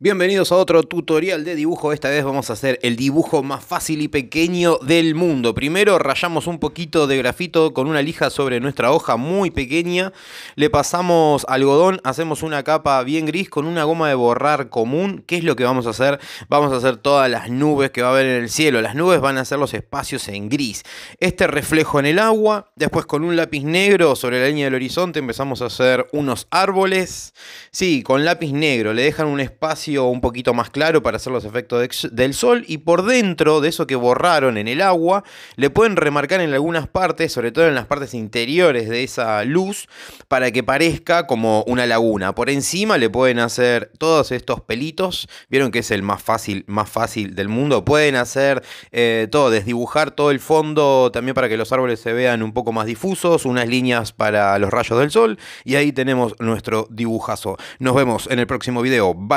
Bienvenidos a otro tutorial de dibujo, esta vez vamos a hacer el dibujo más fácil y pequeño del mundo. Primero rayamos un poquito de grafito con una lija sobre nuestra hoja muy pequeña, le pasamos algodón, hacemos una capa bien gris con una goma de borrar común. ¿Qué es lo que vamos a hacer? Vamos a hacer todas las nubes que va a haber en el cielo, las nubes van a ser los espacios en gris. Este reflejo en el agua, después con un lápiz negro sobre la línea del horizonte empezamos a hacer unos árboles. Sí, con lápiz negro, le dejan un espacio un poquito más claro para hacer los efectos del sol y por dentro de eso que borraron en el agua le pueden remarcar en algunas partes, sobre todo en las partes interiores de esa luz, para que parezca como una laguna. Por encima le pueden hacer todos estos pelitos, vieron que es el más fácil, más fácil del mundo, pueden hacer eh, todo, desdibujar todo el fondo también para que los árboles se vean un poco más difusos, unas líneas para los rayos del sol y ahí tenemos nuestro dibujazo. Nos vemos en el próximo video. Bye.